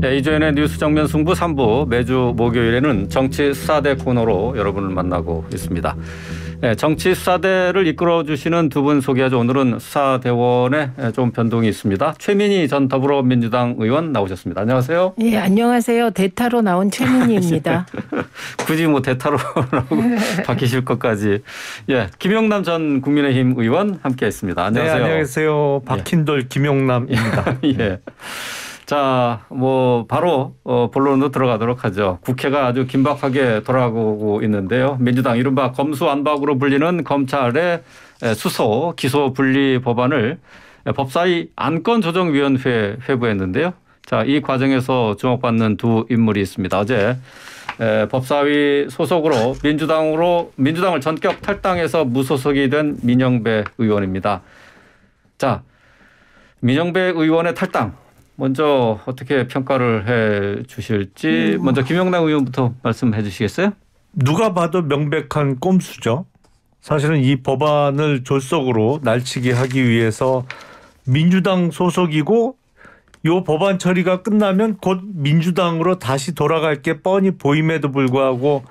네, 예, 이주연의 뉴스 정면 승부 3부 매주 목요일에는 정치 수사대 코너로 여러분을 만나고 있습니다. 네, 정치 수사대를 이끌어 주시는 두 분 소개하죠. 오늘은 수사대원에 예, 좀 변동이 있습니다. 최민희 전 더불어민주당 의원 나오셨습니다. 안녕하세요. 예, 안녕하세요. 대타로 나온 최민희입니다. 굳이 뭐대타로 바뀌실 것까지. 예, 김용남 전 국민의힘 의원 함께했습니다. 안녕하세요. 네, 안녕하세요. 박힌돌 예. 김용남입니다. 예. 자, 뭐 바로 어, 본론으로 들어가도록 하죠. 국회가 아주 긴박하게 돌아가고 있는데요. 민주당 이른바 검수안박으로 불리는 검찰의 수소 기소 분리 법안을 법사위 안건조정위원회 회부했는데요. 자, 이 과정에서 주목받는 두 인물이 있습니다. 어제 에, 법사위 소속으로 민주당으로 민주당을 전격 탈당해서 무소속이 된 민영배 의원입니다. 자, 민영배 의원의 탈당 먼저 어떻게 평가를 해 주실지 음. 먼저 김영남 의원부터 말씀해 주시겠어요? 누가 봐도 명백한 꼼수죠. 사실은 이 법안을 졸속으로 날치기 하기 위해서 민주당 소속이고 요 법안 처리가 끝나면 곧 민주당으로 다시 돌아갈 게 뻔히 보임에도 불구하고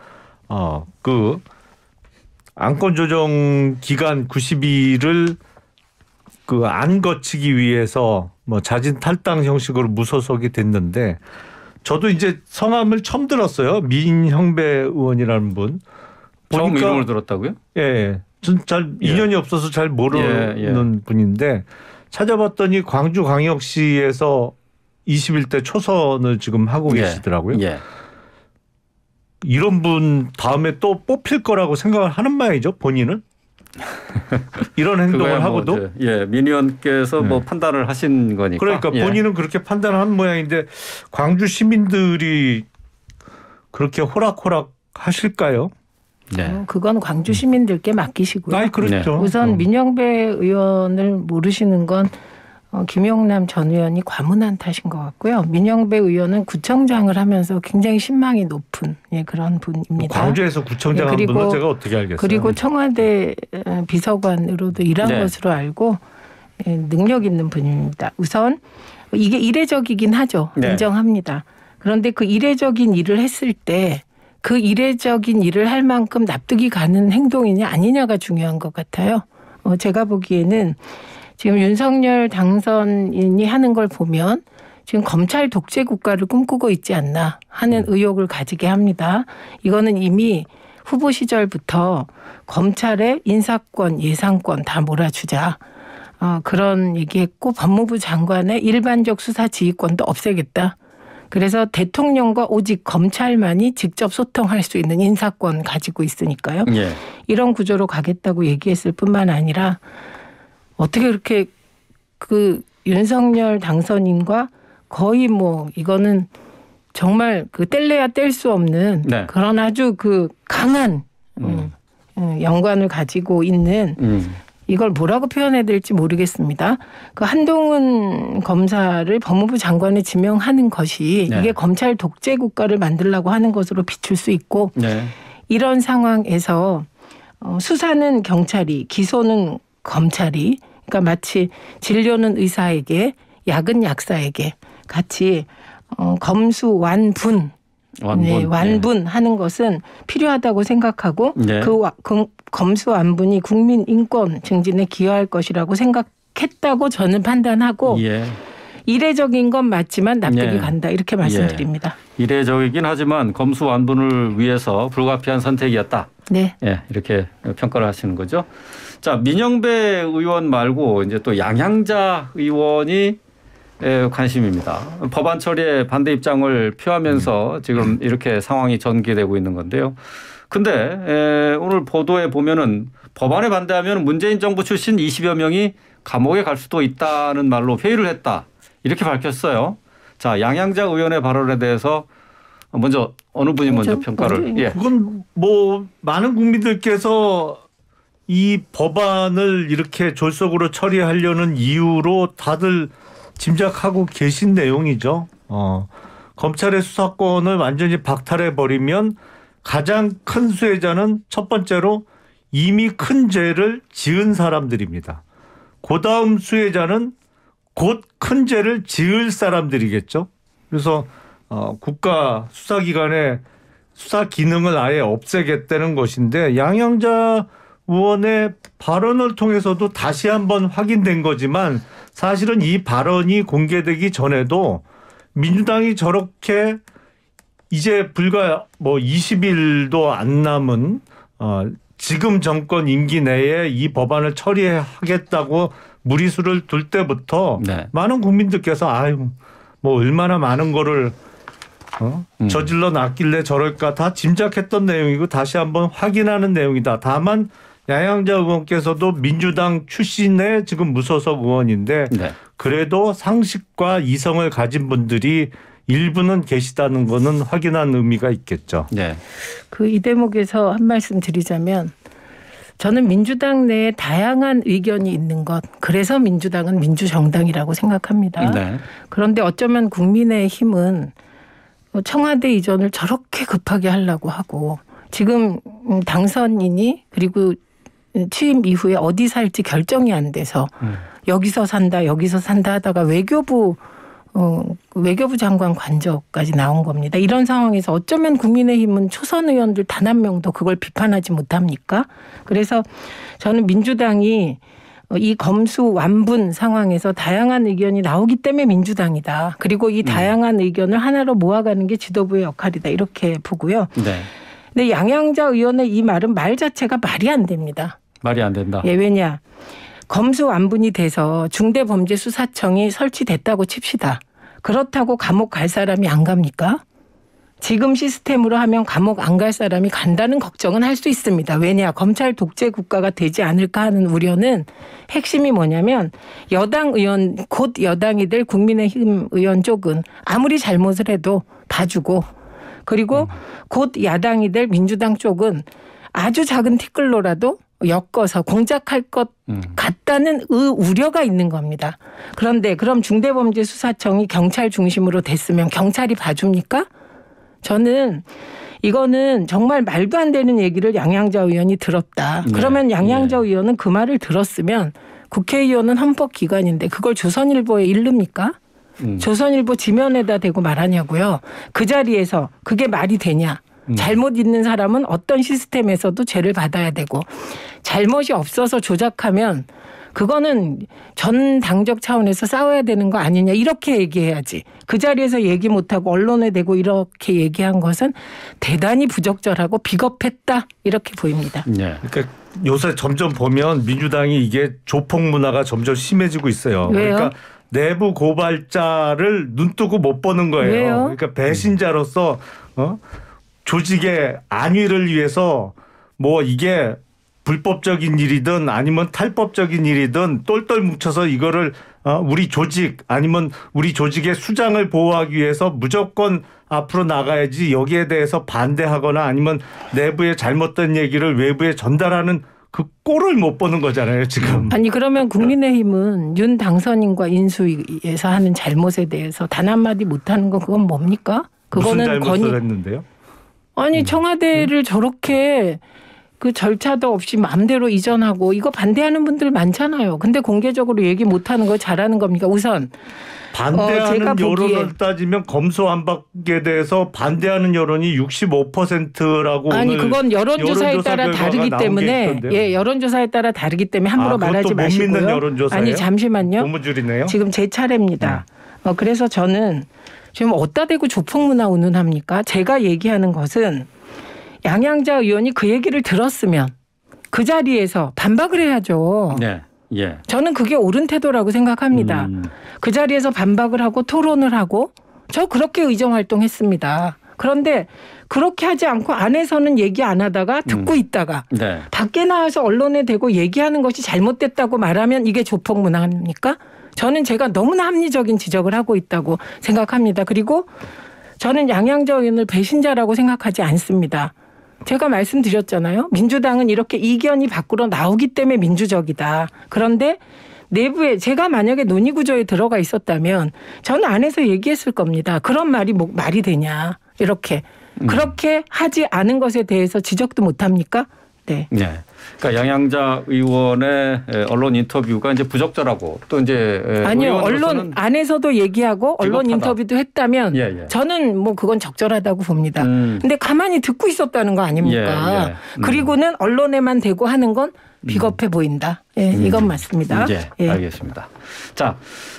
어그 안건 조정 기간 90일을 그안 거치기 위해서 뭐 자진 탈당 형식으로 무소속이 됐는데 저도 이제 성함을 처음 들었어요. 민형배 의원이라는 분. 처음 이름을 들었다고요? 예. 예. 전잘 예. 인연이 없어서 잘 모르는 예, 예. 분인데 찾아봤더니 광주광역시에서 21대 초선을 지금 하고 예, 계시더라고요. 이런 분 다음에 또 뽑힐 거라고 생각을 하는 모양이죠 본인은? 이런 행동을 뭐 하고도 뭐예 민의원께서 뭐 네. 뭐 판단을 하신 거니까 그러니까 예. 본인은 예. 그렇게 판단한 모양인데 광주 시민들이 그렇게 호락호락 하실까요? 네. 어, 그건 광주 시민들께 맡기시고요. 아니, 그렇죠. 네. 우선 어. 민영배 의원을 모르시는 건 어, 김용남 전 의원이 과문한 탓인 것 같고요. 민영배 의원은 구청장을 하면서 굉장히 신망이 높은 예, 그런 분입니다. 광주에서 구청장 예, 그 분은 제가 어떻게 알겠어요? 그리고 청와대 어, 비서관으로도 일한 네. 것으로 알고 예, 능력 있는 분입니다. 우선 이게 이례적이긴 하죠. 네. 인정합니다. 그런데 그 이례적인 일을 했을 때 그 이례적인 일을 할 만큼 납득이 가는 행동이냐 아니냐가 중요한 것 같아요. 어, 제가 보기에는 지금 윤석열 당선인이 하는 걸 보면 지금 검찰 독재 국가를 꿈꾸고 있지 않나 하는 음. 의혹을 가지게 합니다. 이거는 이미 후보 시절부터 검찰의 인사권, 예산권 다 몰아주자. 어, 그런 얘기했고 법무부 장관의 일반적 수사 지휘권도 없애겠다. 그래서 대통령과 오직 검찰만이 직접 소통할 수 있는 인사권 가지고 있으니까요. 예. 이런 구조로 가겠다고 얘기했을 뿐만 아니라 어떻게 그렇게 그 윤석열 당선인과 거의 뭐 이거는 정말 그 뗄래야 뗄 수 없는 네. 그런 아주 그 강한 음, 음. 음. 연관을 가지고 있는 음. 이걸 뭐라고 표현해야 될지 모르겠습니다. 그 한동훈 검사를 법무부 장관에 지명하는 것이 네. 이게 검찰 독재 국가를 만들라고 하는 것으로 비출 수 있고 네. 이런 상황에서 어, 수사는 경찰이, 기소는 검찰이, 그러니까 마치 진료는 의사에게, 약은 약사에게 같이 어, 검수 완분 완분, 네, 완분 네. 예. 하는 것은 필요하다고 생각하고 네. 그, 와, 그 검수 완분이 국민 인권 증진에 기여할 것이라고 생각했다고 저는 판단하고 예. 이례적인 건 맞지만 납득이 예. 간다 이렇게 예. 말씀드립니다. 예. 이례적이긴 하지만 검수 완분을 위해서 불가피한 선택이었다. 네, 예, 이렇게 평가를 하시는 거죠. 자 민영배 의원 말고 이제 또 양향자 의원이 예, 관심입니다. 법안 처리에 반대 입장을 표하면서 지금 이렇게 상황이 전개되고 있는 건데요. 근데 예, 오늘 보도에 보면은 법안에 반대하면 문재인 정부 출신 20여 명이 감옥에 갈 수도 있다는 말로 회의를 했다 이렇게 밝혔어요. 자 양양자 의원의 발언에 대해서 먼저 어느 분이 먼저 평가를? 예. 그건 뭐 많은 국민들께서 이 법안을 이렇게 졸속으로 처리하려는 이유로 다들 짐작하고 계신 내용이죠. 어, 검찰의 수사권을 완전히 박탈해 버리면 가장 큰 수혜자는 첫 번째로 이미 큰 죄를 지은 사람들입니다. 그 다음 수혜자는 곧 큰 죄를 지을 사람들이겠죠. 그래서 어, 국가 수사기관의 수사 기능을 아예 없애겠다는 것인데 양양자 의원의 발언을 통해서도 다시 한번 확인된 거지만 사실은 이 발언이 공개되기 전에도 민주당이 저렇게 이제 불과 뭐 20일도 안 남은 어 지금 정권 임기 내에 이 법안을 처리하겠다고 무리수를 둘 때부터 네. 많은 국민들께서 아유 뭐 얼마나 많은 거를 어? 음. 저질러 놨길래 저럴까 다 짐작했던 내용이고 다시 한번 확인하는 내용이다. 다만 양양자 의원께서도 민주당 출신의 지금 무소속 의원인데 네. 그래도 상식과 이성을 가진 분들이 일부는 계시다는 거는 확인한 의미가 있겠죠. 네. 그이 대목에서 한 말씀 드리자면 저는 민주당 내에 다양한 의견이 있는 것 그래서 민주당은 민주정당이라고 생각합니다. 네. 그런데 어쩌면 국민의 힘은 뭐 청와대 이전을 저렇게 급하게 하려고 하고 지금 당선인이 그리고 취임 이후에 어디 살지 결정이 안 돼서 음. 여기서 산다 여기서 산다 하다가 외교부 어, 외교부 장관 관저까지 나온 겁니다. 이런 상황에서 어쩌면 국민의힘은 초선 의원들 단 한 명도 그걸 비판하지 못합니까? 그래서 저는 민주당이 이 검수 완분 상황에서 다양한 의견이 나오기 때문에 민주당이다. 그리고 이 음. 다양한 음. 의견을 하나로 모아가는 게 지도부의 역할이다. 이렇게 보고요. 네. 근데 양양자 의원의 이 말은 말 자체가 말이 안 됩니다. 말이 안 된다. 예, 왜냐. 검수 완분이 돼서 중대범죄수사청이 설치됐다고 칩시다. 그렇다고 감옥 갈 사람이 안 갑니까? 지금 시스템으로 하면 감옥 안 갈 사람이 간다는 걱정은 할 수 있습니다. 왜냐, 검찰 독재 국가가 되지 않을까 하는 우려는 핵심이 뭐냐면 여당 의원, 곧 여당이 될 국민의힘 의원 쪽은 아무리 잘못을 해도 봐주고 그리고 음. 곧 야당이 될 민주당 쪽은 아주 작은 티끌로라도 엮어서 공작할 것 음. 같다는 의 우려가 있는 겁니다. 그런데 그럼 중대범죄수사청이 경찰 중심으로 됐으면 경찰이 봐줍니까? 저는 이거는 정말 말도 안 되는 얘기를 양양자 의원이 들었다. 네. 그러면 양양자 네. 의원은 그 말을 들었으면 국회의원은 헌법기관인데 그걸 조선일보에 읽릅니까 음. 조선일보 지면에다 대고 말하냐고요. 그 자리에서 그게 말이 되냐? 음. 잘못 있는 사람은 어떤 시스템에서도 죄를 받아야 되고 잘못이 없어서 조작하면 그거는 전 당적 차원에서 싸워야 되는 거 아니냐 이렇게 얘기해야지 그 자리에서 얘기 못하고 언론에 대고 이렇게 얘기한 것은 대단히 부적절하고 비겁했다 이렇게 보입니다. 네. 그러니까 요새 점점 보면 민주당이 이게 조폭 문화가 점점 심해지고 있어요. 왜요? 그러니까 내부 고발자를 눈뜨고 못 보는 거예요. 왜요? 그러니까 배신자로서 어? 조직의 안위를 위해서 뭐 이게 불법적인 일이든 아니면 탈법적인 일이든 똘똘 뭉쳐서 이거를 어, 우리 조직 아니면 우리 조직의 수장을 보호하기 위해서 무조건 앞으로 나가야지 여기에 대해서 반대하거나 아니면 내부의 잘못된 얘기를 외부에 전달하는 그 꼴을 못 보는 거잖아요 지금. 음. 아니 그러면 국민의힘은 윤 당선인과 인수위에서 하는 잘못에 대해서 단 한마디 못하는 건 그건 뭡니까? 그거는 무슨 잘못을 건의... 했는데요? 아니 음. 청와대를 음. 저렇게 그 절차도 없이 마음대로 이전하고 이거 반대하는 분들 많잖아요. 근데 공개적으로 얘기 못하는 거 잘하는 겁니까? 우선 반대하는 어, 여론을 따지면 검소 한박에 대해서 반대하는 여론이 65%라고 아니 그건 여론조사에 따라 다르기 때문에 예 여론조사에 따라 다르기 때문에 함부로 아, 말하지 마시고요. 아니 잠시만요. 고무줄이네요. 지금 제 차례입니다. 음. 어, 그래서 저는 지금 어디다 대고 조폭문화 운운합니까? 제가 얘기하는 것은 양양자 의원이 그 얘기를 들었으면 그 자리에서 반박을 해야죠. 네. 예. 저는 그게 옳은 태도라고 생각합니다. 음. 그 자리에서 반박을 하고 토론을 하고 저 그렇게 의정 활동했습니다. 그런데 그렇게 하지 않고 안에서는 얘기 안 하다가 듣고 음. 있다가 네. 밖에 나와서 언론에 대고 얘기하는 것이 잘못됐다고 말하면 이게 조폭 문화입니까? 저는 제가 너무나 합리적인 지적을 하고 있다고 생각합니다. 그리고 저는 양양자 인을 배신자라고 생각하지 않습니다. 제가 말씀드렸잖아요. 민주당은 이렇게 이견이 밖으로 나오기 때문에 민주적이다. 그런데 내부에 제가 만약에 논의 구조에 들어가 있었다면 저는 안에서 얘기했을 겁니다. 그런 말이 뭐 말이 되냐 이렇게 음. 그렇게 하지 않은 것에 대해서 지적도 못 합니까? 네. 네. 그러니까 양양자 의원의 언론 인터뷰가 이제 부적절하고 또 이제 아니요 언론 안에서도 얘기하고 언론 비겁하다. 인터뷰도 했다면 예, 예. 저는 뭐 그건 적절하다고 봅니다. 음. 근데 가만히 듣고 있었다는 거 아닙니까? 예, 예. 음. 그리고는 언론에만 대고 하는 건 비겁해 음. 보인다. 예, 음. 이건 맞습니다. 음. 예, 예. 알겠습니다. 자,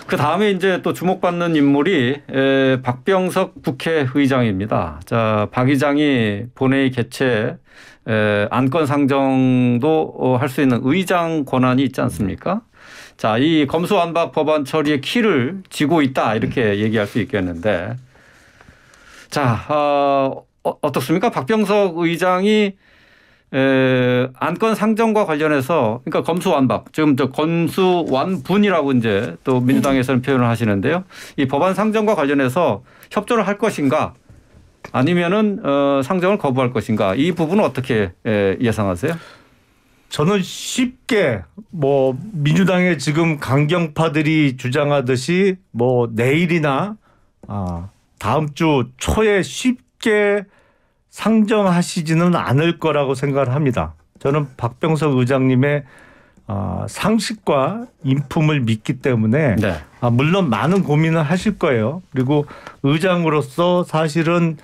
그 다음에 이제 또 주목받는 인물이 에, 박병석 국회의장입니다. 자, 박 의장이 본회의 개최 에, 안건 상정도 어, 할수 있는 의장 권한이 있지 않습니까? 자, 이 검수완박 법안 처리의 키를 쥐고 있다 이렇게 얘기할 수 있겠는데, 자 아, 어, 어떻습니까? 박병석 의장이 에, 안건 상정과 관련해서 그러니까 검수완박 지금 저 검수완분이라고 이제 또 민주당에서는 표현을 하시는데요. 이 법안 상정과 관련해서 협조를 할 것인가? 아니면은 어, 상정을 거부할 것인가 이 부분은 어떻게 예, 예상하세요? 저는 쉽게 뭐 민주당의 지금 강경파들이 주장하듯이 뭐 내일이나 아 다음 주 초에 쉽게 상정하시지는 않을 거라고 생각을 합니다. 저는 박병석 의장님의 어, 상식과 인품을 믿기 때문에 네. 아, 물론 많은 고민을 하실 거예요. 그리고 의장으로서 사실은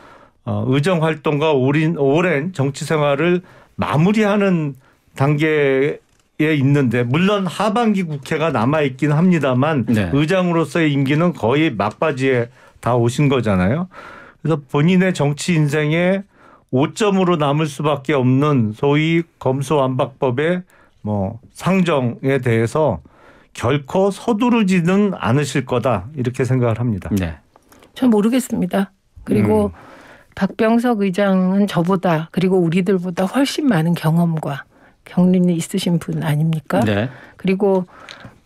어, 의정 활동과 오랜 정치 생활을 마무리하는 단계에 있는데 물론 하반기 국회가 남아 있긴 합니다만 네. 의장으로서의 임기는 거의 막바지에 다 오신 거잖아요. 그래서 본인의 정치 인생에 오점으로 남을 수밖에 없는 소위 검소완박법에 뭐 상정에 대해서 결코 서두르지는 않으실 거다 이렇게 생각을 합니다. 네. 전 모르겠습니다. 그리고 음. 박병석 의장은 저보다 그리고 우리들보다 훨씬 많은 경험과 경륜이 있으신 분 아닙니까? 네. 그리고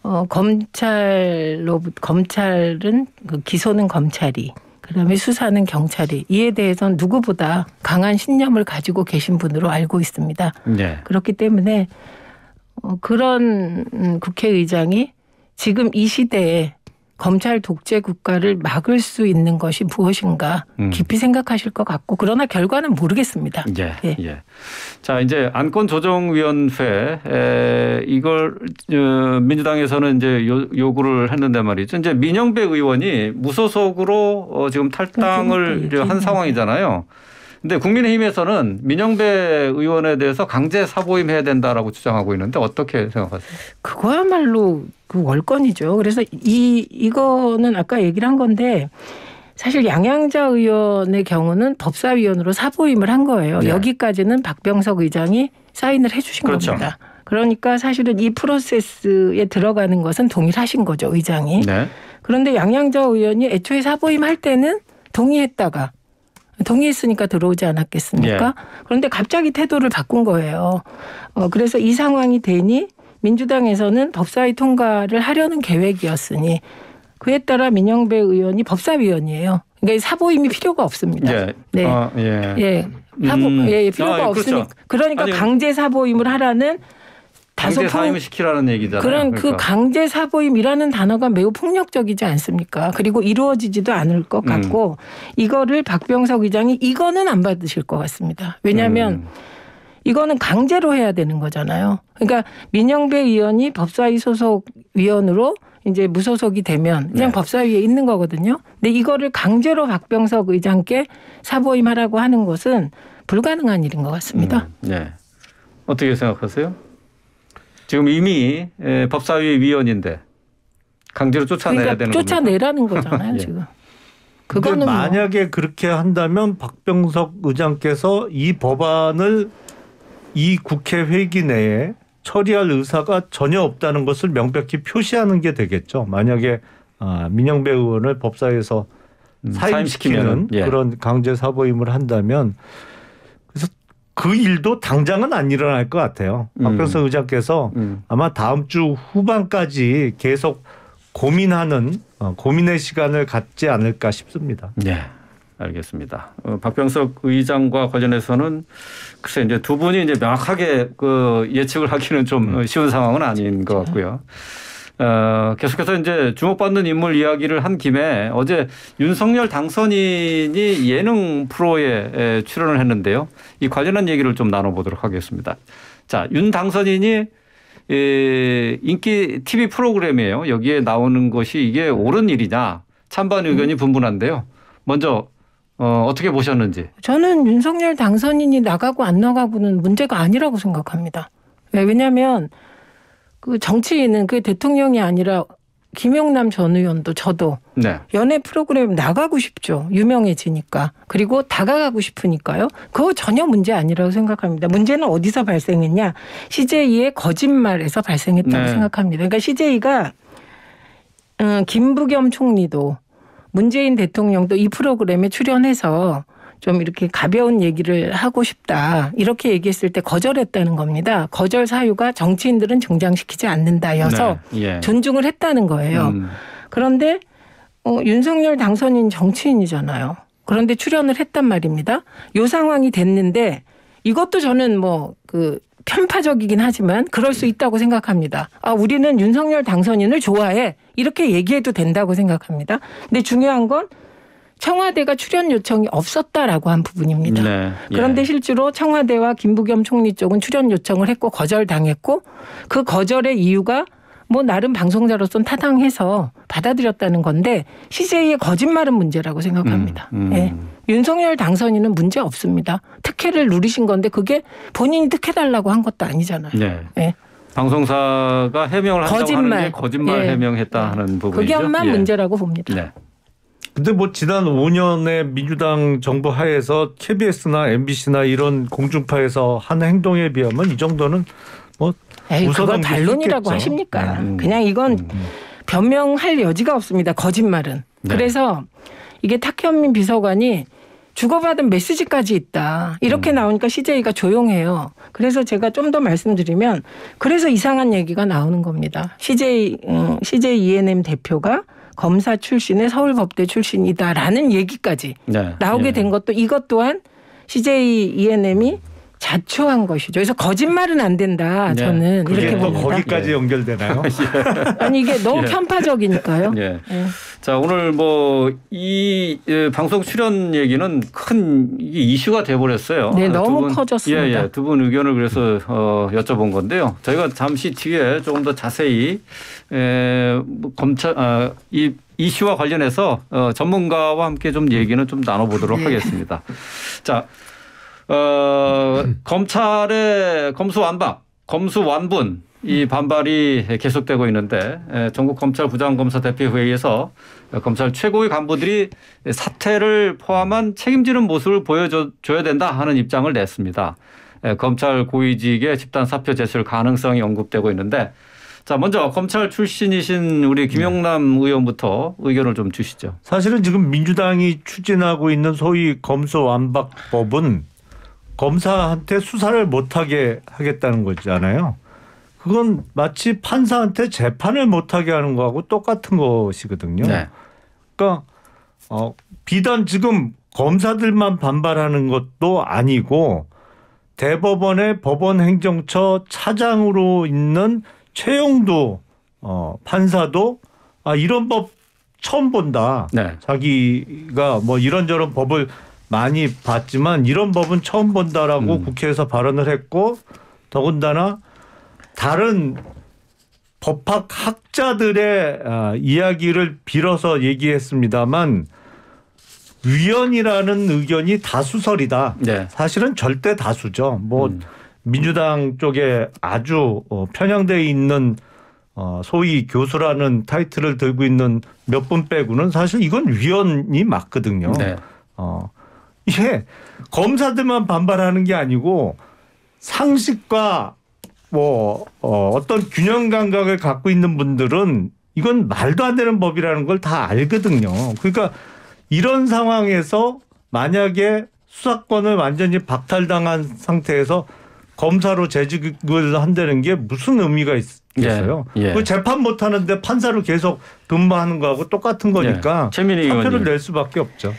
어, 검찰로 검찰은 그 기소는 검찰이 그다음에 수사는 경찰이 이에 대해서 누구보다 강한 신념을 가지고 계신 분으로 알고 있습니다. 네. 그렇기 때문에 어, 그런 음, 국회의장이 지금 이 시대에 검찰 독재 국가를 막을 수 있는 것이 무엇인가 음. 깊이 생각하실 것 같고 그러나 결과는 모르겠습니다. 예, 예. 예. 자 이제 안건 조정위원회 에, 이걸 어, 민주당에서는 이제 요, 요구를 했는데 말이죠. 이제 민영배 의원이 무소속으로 어, 지금 탈당을 아, 한 예. 상황이잖아요. 네. 근데 국민의힘에서는 민영배 의원에 대해서 강제 사보임 해야 된다라고 주장하고 있는데 어떻게 생각하세요? 그거야말로 그 월권이죠. 그래서 이 이거는 아까 얘기를 한 건데 사실 양양자 의원의 경우는 법사위원으로 사보임을 한 거예요. 네. 여기까지는 박병석 의장이 사인을 해주신 그렇죠. 겁니다. 그러니까 사실은 이 프로세스에 들어가는 것은 동일하신 거죠 의장이. 네. 그런데 양양자 의원이 애초에 사보임 할 때는 동의했다가 동의했으니까 들어오지 않았겠습니까? 예. 그런데 갑자기 태도를 바꾼 거예요. 어, 그래서 이 상황이 되니 민주당에서는 법사위 통과를 하려는 계획이었으니 그에 따라 민영배 의원이 법사위원이에요. 그러니까 사보임이 필요가 없습니다. 예. 네. 어, 예. 예. 사보, 음. 예, 음. 필요가 아, 예, 그렇죠. 없으니까. 그러니까 아니, 강제 사보임을 하라는 다소 사임을 시키라는 얘기잖아요. 그런 그 그러니까. 그 강제 사보임이라는 단어가 매우 폭력적이지 않습니까? 그리고 이루어지지도 않을 것 음. 같고 이거를 박병석 의장이 이거는 안 받으실 것 같습니다. 왜냐하면 음. 이거는 강제로 해야 되는 거잖아요. 그러니까 민영배 의원이 법사위 소속 위원으로 이제 무소속이 되면 그냥 네. 법사위에 있는 거거든요. 근데 이거를 강제로 박병석 의장께 사보임하라고 하는 것은 불가능한 일인 것 같습니다. 음. 네. 어떻게 생각하세요? 지금 이미 법사위 위원인데 강제로 쫓아내야 그러니까 되는 거죠. 쫓아내라는 겁니까? 거잖아요 예. 지금. 그거는 뭐 만약에 뭐. 그렇게 한다면 박병석 의장께서 이 법안을 이 국회 회기 내에 처리할 의사가 전혀 없다는 것을 명백히 표시하는 게 되겠죠. 만약에 아, 민영배 의원을 법사에서 음, 사임시키는 사임 예. 그런 강제 사보임을 한다면 그 일도 당장은 안 일어날 것 같아요. 음. 박병석 의장께서 음. 아마 다음 주 후반까지 계속 고민하는 어, 고민의 시간을 갖지 않을까 싶습니다. 네. 알겠습니다. 어, 박병석 의장과 관련해서는 글쎄 이제 두 분이 이제 명확하게 그 예측을 하기는 좀 음. 쉬운 상황은 아닌 것 그렇죠. 같고요. 어, 계속해서 이제 주목받는 인물 이야기를 한 김에 어제 윤석열 당선인이 예능 프로에 출연을 했는데요. 이 관련한 얘기를 좀 나눠보도록 하겠습니다. 자, 윤 당선인이 예, 인기 TV 프로그램이에요. 여기에 나오는 것이 이게 옳은 일이냐 찬반 의견이 음. 분분한데요. 먼저 어, 어떻게 보셨는지? 저는 윤석열 당선인이 나가고 안 나가고는 문제가 아니라고 생각합니다. 왜냐하면 그 정치인은 그 대통령이 아니라 김용남 전 의원도 저도 네. 연애 프로그램 나가고 싶죠. 유명해지니까. 그리고 다가가고 싶으니까요. 그거 전혀 문제 아니라고 생각합니다. 문제는 어디서 발생했냐. CJ의 거짓말에서 발생했다고 네. 생각합니다. 그러니까 CJ가 음, 어, 김부겸 총리도 문재인 대통령도 이 프로그램에 출연해서 좀 이렇게 가벼운 얘기를 하고 싶다. 이렇게 얘기했을 때 거절했다는 겁니다. 거절 사유가 정치인들은 정장시키지 않는다여서 네. 예. 존중을 했다는 거예요. 음. 그런데 어, 윤석열 당선인 정치인이잖아요. 그런데 출연을 했단 말입니다. 요 상황이 됐는데 이것도 저는 뭐 그 편파적이긴 하지만 그럴 수 있다고 생각합니다. 아, 우리는 윤석열 당선인을 좋아해. 이렇게 얘기해도 된다고 생각합니다. 근데 중요한 건 청와대가 출연 요청이 없었다라고 한 부분입니다. 네. 예. 그런데 실제로 청와대와 김부겸 총리 쪽은 출연 요청을 했고 거절당했고 그 거절의 이유가 뭐 나름 방송자로서는 타당해서 받아들였다는 건데 CJ의 거짓말은 문제라고 생각합니다. 음, 음. 예. 윤석열 당선인은 문제 없습니다. 특혜를 누리신 건데 그게 본인이 특혜 달라고 한 것도 아니잖아요. 네. 예. 방송사가 해명을 거짓말. 거짓말 예. 해명했다 하는 예. 부분이죠. 그게 만 예. 문제라고 봅니다. 네. 근데 뭐 지난 5년에 민주당 정부 하에서 KBS나 MBC나 이런 공중파에서 한 행동에 비하면 이 정도는 뭐 에이, 그건 뭐 반론이라고 하십니까? 네. 음. 그냥 이건 음, 음. 변명할 여지가 없습니다. 거짓말은. 네. 그래서 이게 탁현민 비서관이 주고받은 메시지까지 있다. 이렇게 음. 나오니까 CJ가 조용해요. 그래서 제가 좀 더 말씀드리면 그래서 이상한 얘기가 나오는 겁니다. CJ 음, CJ ENM 대표가 검사 출신의 서울법대 출신이다라는 얘기까지 네. 나오게 예. 된 것도 이것 또한 CJ ENM이 자초한 것이죠. 그래서 거짓말은 안 된다. 네. 저는 이렇게 봅니다. 거기까지 연결되나요? 예. 아니 이게 너무 예. 편파적이니까요. 예. 예. 자 오늘 뭐이 예, 방송 출연 얘기는 큰 이슈가 돼버렸어요. 네, 너무 분, 커졌습니다. 예, 예, 두분 의견을 그래서 어, 여쭤본 건데요. 저희가 잠시 뒤에 조금 더 자세히 에, 뭐 검찰 아, 이 이슈와 관련해서 어, 전문가와 함께 좀 얘기는 좀 나눠보도록 네. 하겠습니다. 자. 어, 음. 검찰의 검수완박, 검수완분 이 음. 반발이 계속되고 있는데 전국 검찰 부장검사 대표 회의에서 검찰 최고의 간부들이 사퇴를 포함한 책임지는 모습을 보여줘야 된다 하는 입장을 냈습니다. 검찰 고위직에 집단 사표 제출 가능성이 언급되고 있는데 자 먼저 검찰 출신이신 우리 네. 김용남 의원부터 의견을 좀 주시죠. 사실은 지금 민주당이 추진하고 있는 소위 검수완박법은 검사한테 수사를 못하게 하겠다는 거잖아요. 그건 마치 판사한테 재판을 못하게 하는 거하고 똑같은 것이거든요. 네. 그러니까 어, 비단 지금 검사들만 반발하는 것도 아니고 대법원의 법원 행정처 차장으로 있는 최용도 어, 판사도 아 이런 법 처음 본다. 네. 자기가 뭐 이런저런 법을 많이 봤지만 이런 법은 처음 본다라고 음. 국회에서 발언을 했고 더군다나 다른 법학 학자들의 아, 이야기를 빌어서 얘기했습니다만 위헌이라는 의견이 다수설이다. 네. 사실은 절대 다수죠. 뭐 음. 민주당 쪽에 아주 어, 편향되어 있는 어, 소위 교수라는 타이틀을 들고 있는 몇 분 빼고는 사실 이건 위헌이 맞거든요. 네. 어, 이게 검사들만 반발하는 게 아니고 상식과 뭐 어, 어떤 균형 감각을 갖고 있는 분들은 이건 말도 안 되는 법이라는 걸 다 알거든요. 그러니까 이런 상황에서 만약에 수사권을 완전히 박탈당한 상태에서 검사로 재직을 한다는 게 무슨 의미가 있겠어요? 예, 예. 그 재판 못 하는데 판사로 계속 근무하는 거하고 똑같은 거니까 예. 최민희 의원님. 를낼 수밖에 없죠.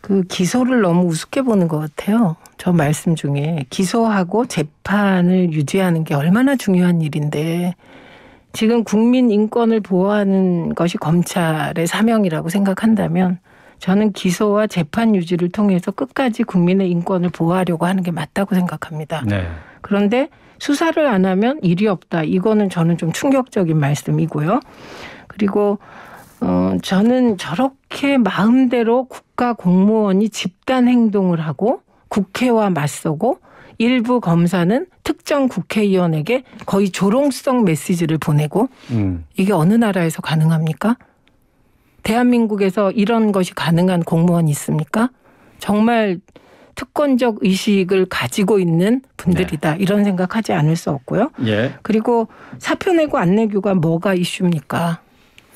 그 기소를 너무 우습게 보는 것 같아요. 저 말씀 중에 기소하고 재판을 유지하는 게 얼마나 중요한 일인데 지금 국민 인권을 보호하는 것이 검찰의 사명이라고 생각한다면 저는 기소와 재판 유지를 통해서 끝까지 국민의 인권을 보호하려고 하는 게 맞다고 생각합니다. 네. 그런데 수사를 안 하면 일이 없다. 이거는 저는 좀 충격적인 말씀이고요. 그리고 어, 저는 저렇게 마음대로 국가 공무원이 집단 행동을 하고 국회와 맞서고 일부 검사는 특정 국회의원에게 거의 조롱성 메시지를 보내고 음. 이게 어느 나라에서 가능합니까? 대한민국에서 이런 것이 가능한 공무원이 있습니까? 정말 특권적 의식을 가지고 있는 분들이다. 네. 이런 생각하지 않을 수 없고요. 예. 그리고 사표 내고 안 내고가 뭐가 이슈입니까?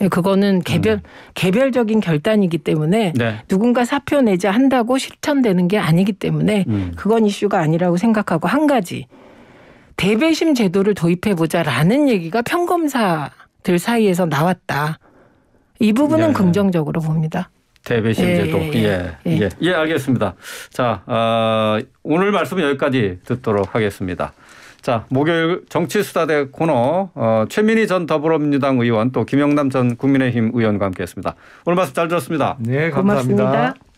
예, 그거는 개별 음. 개별적인 결단이기 때문에 네. 누군가 사표 내자 한다고 실천되는 게 아니기 때문에 음. 그건 이슈가 아니라고 생각하고 한 가지 대배심 제도를 도입해 보자라는 얘기가 평검사들 사이에서 나왔다. 이 부분은 네. 긍정적으로 봅니다. 대배심 예, 제도. 예 예, 예, 예, 예 알겠습니다. 자, 어, 오늘 말씀 은 여기까지 듣도록 하겠습니다. 자, 목요일 정치수다대 코너 어, 최민희 전 더불어민주당 의원 또 김영남 전 국민의힘 의원과 함께했습니다. 오늘 말씀 잘 들었습니다. 네, 감사합니다 고맙습니다.